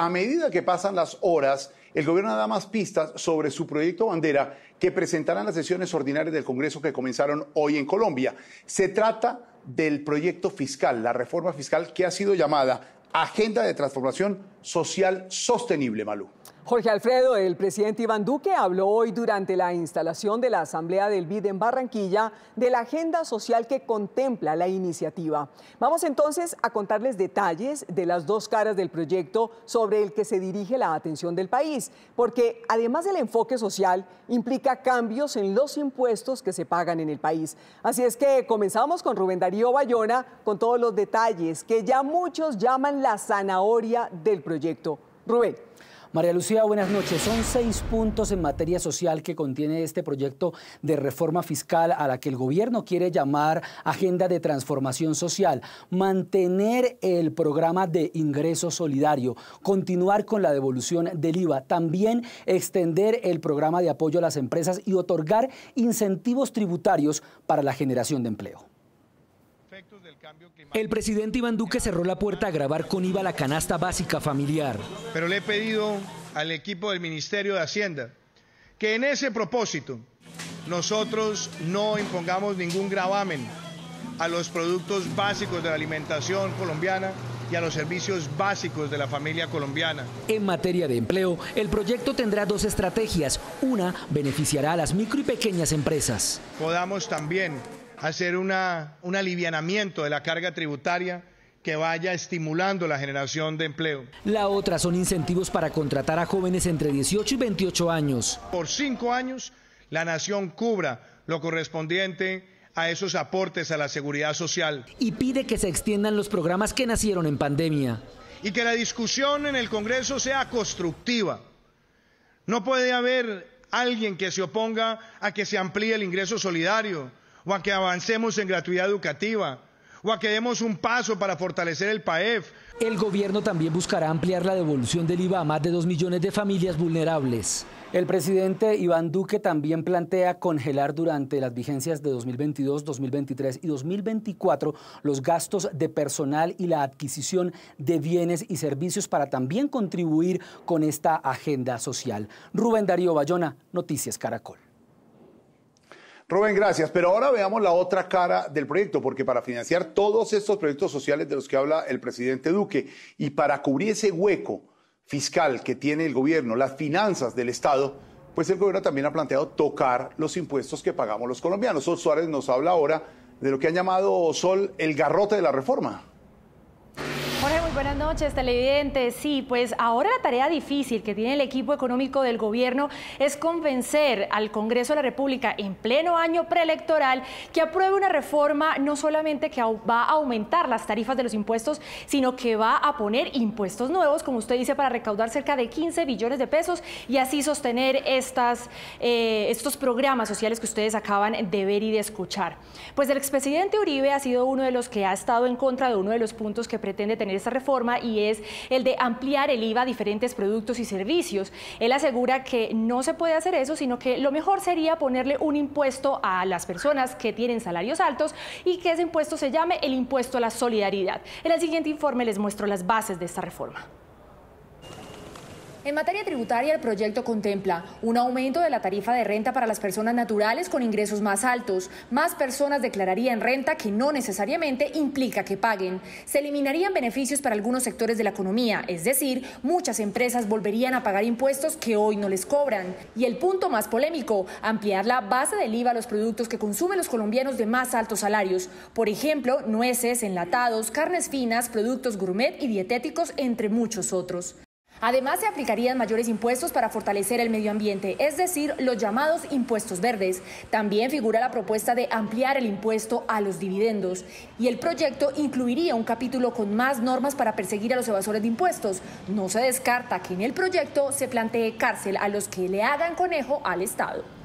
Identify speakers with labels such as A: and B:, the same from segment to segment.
A: A medida que pasan las horas, el gobierno da más pistas sobre su proyecto bandera que presentarán las sesiones ordinarias del Congreso que comenzaron hoy en Colombia. Se trata del proyecto fiscal, la reforma fiscal que ha sido llamada agenda de transformación social sostenible, Malú.
B: Jorge Alfredo, el presidente Iván Duque habló hoy durante la instalación de la Asamblea del BID en Barranquilla de la agenda social que contempla la iniciativa. Vamos entonces a contarles detalles de las dos caras del proyecto sobre el que se dirige la atención del país, porque además del enfoque social implica cambios en los impuestos que se pagan en el país. Así es que comenzamos con Rubén Darío Bayona con todos los detalles que ya muchos llaman la zanahoria del proyecto.
C: Rubén. María Lucía, buenas noches. Son seis puntos en materia social que contiene este proyecto de reforma fiscal a la que el gobierno quiere llamar Agenda de Transformación Social. Mantener el programa de ingreso solidario, continuar con la devolución del IVA, también extender el programa de apoyo a las empresas y otorgar incentivos tributarios para la generación de empleo. El presidente Iván Duque cerró la puerta a grabar con IVA la canasta básica familiar.
D: Pero le he pedido al equipo del Ministerio de Hacienda que en ese propósito nosotros no impongamos ningún gravamen a los productos básicos de la alimentación colombiana y a los servicios básicos de la familia colombiana.
C: En materia de empleo, el proyecto tendrá dos estrategias. Una beneficiará a las micro y pequeñas empresas.
D: Podamos también hacer un alivianamiento de la carga tributaria que vaya estimulando la generación de empleo. La otra
C: son incentivos para contratar a jóvenes entre 18 y 28 años.
D: Por cinco años, la nación cubra lo correspondiente a esos aportes a la seguridad social.
C: Y pide que se extiendan los programas que nacieron en pandemia.
D: Y que la discusión en el Congreso sea constructiva. No puede haber alguien que se oponga a que se amplíe el ingreso solidario, o a que avancemos en gratuidad educativa, o a que demos un paso para fortalecer el PAEF. El gobierno
C: también buscará ampliar la devolución del IVA a más de 2 millones de familias vulnerables. El presidente Iván Duque también plantea congelar durante las vigencias de 2022, 2023 y 2024 los gastos de personal y la adquisición de bienes y servicios para también contribuir con esta agenda social. Rubén Darío Bayona, Noticias Caracol.
A: Rubén, gracias. Pero ahora veamos la otra cara del proyecto, porque para financiar todos estos proyectos sociales de los que habla el presidente Duque y para cubrir ese hueco fiscal que tiene el gobierno, las finanzas del Estado, pues el gobierno también ha planteado tocar los impuestos que pagamos los colombianos. Sol Suárez nos habla ahora de lo que han llamado Sol el garrote de la reforma
E: buenas noches, televidentes. Sí, pues ahora la tarea difícil que tiene el equipo económico del gobierno es convencer al Congreso de la República en pleno año preelectoral que apruebe una reforma no solamente que va a aumentar las tarifas de los impuestos, sino que va a poner impuestos nuevos, como usted dice, para recaudar cerca de 15 billones de pesos y así sostener eh, estos programas sociales que ustedes acaban de ver y de escuchar. Pues el expresidente Uribe ha sido uno de los que ha estado en contra de uno de los puntos que pretende tener esta reforma y es el de ampliar el IVA a diferentes productos y servicios. Él asegura que no se puede hacer eso, sino que lo mejor sería ponerle un impuesto a las personas que tienen salarios altos y que ese impuesto se llame el impuesto a la solidaridad. En el siguiente informe les muestro las bases de esta reforma. En materia tributaria, el proyecto contempla un aumento de la tarifa de renta para las personas naturales con ingresos más altos. Más personas declararían renta que no necesariamente implica que paguen. Se eliminarían beneficios para algunos sectores de la economía, es decir, muchas empresas volverían a pagar impuestos que hoy no les cobran. Y el punto más polémico, ampliar la base del IVA a los productos que consumen los colombianos de más altos salarios. Por ejemplo, nueces, enlatados, carnes finas, productos gourmet y dietéticos, entre muchos otros. Además, se aplicarían mayores impuestos para fortalecer el medio ambiente, es decir, los llamados impuestos verdes. También figura la propuesta de ampliar el impuesto a los dividendos. Y el proyecto incluiría un capítulo con más normas para perseguir a los evasores de impuestos. No se descarta que en el proyecto se plantee cárcel a los que le hagan conejo al Estado.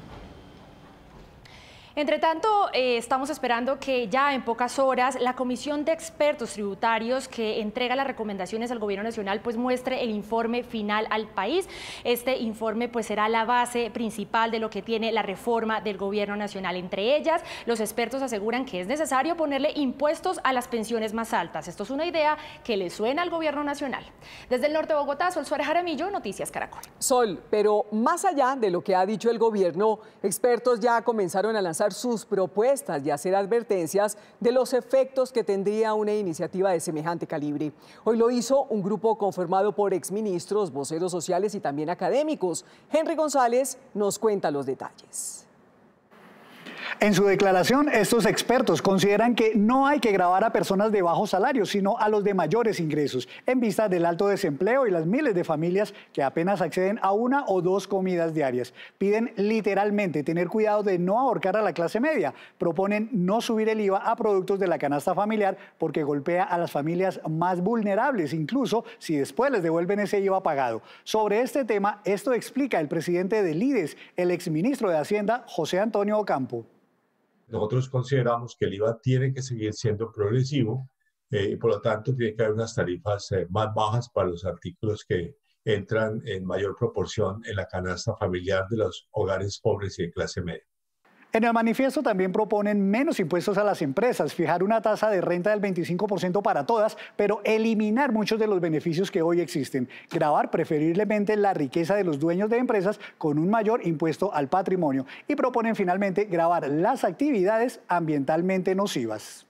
E: Entre tanto, eh, estamos esperando que ya en pocas horas la Comisión de Expertos Tributarios que entrega las recomendaciones al Gobierno Nacional pues muestre el informe final al país. Este informe pues será la base principal de lo que tiene la reforma del Gobierno Nacional. Entre ellas, los expertos aseguran que es necesario ponerle impuestos a las pensiones más altas. Esto es una idea que le suena al Gobierno Nacional. Desde el norte de Bogotá, Sol Suárez Jaramillo, Noticias Caracol.
B: Sol, pero más allá de lo que ha dicho el gobierno, expertos ya comenzaron a lanzar sus propuestas y hacer advertencias de los efectos que tendría una iniciativa de semejante calibre. Hoy lo hizo un grupo conformado por exministros, voceros sociales y también académicos. Henry González nos cuenta los detalles.
F: En su declaración, estos expertos consideran que no hay que grabar a personas de bajos salarios, sino a los de mayores ingresos, en vista del alto desempleo y las miles de familias que apenas acceden a una o dos comidas diarias. Piden literalmente tener cuidado de no ahorcar a la clase media. Proponen no subir el IVA a productos de la canasta familiar porque golpea a las familias más vulnerables, incluso si después les devuelven ese IVA pagado. Sobre este tema, esto explica el presidente de Lides, el exministro de Hacienda, José Antonio Ocampo.
A: Nosotros consideramos que el IVA tiene que seguir siendo progresivo eh, y por lo tanto tiene que haber unas tarifas eh, más bajas para los artículos que entran en mayor proporción en la canasta familiar de los hogares pobres y de clase
F: media. En el manifiesto también proponen menos impuestos a las empresas, fijar una tasa de renta del 25% para todas, pero eliminar muchos de los beneficios que hoy existen, grabar preferiblemente la riqueza de los dueños de empresas con un mayor impuesto al patrimonio y proponen finalmente grabar las actividades ambientalmente nocivas.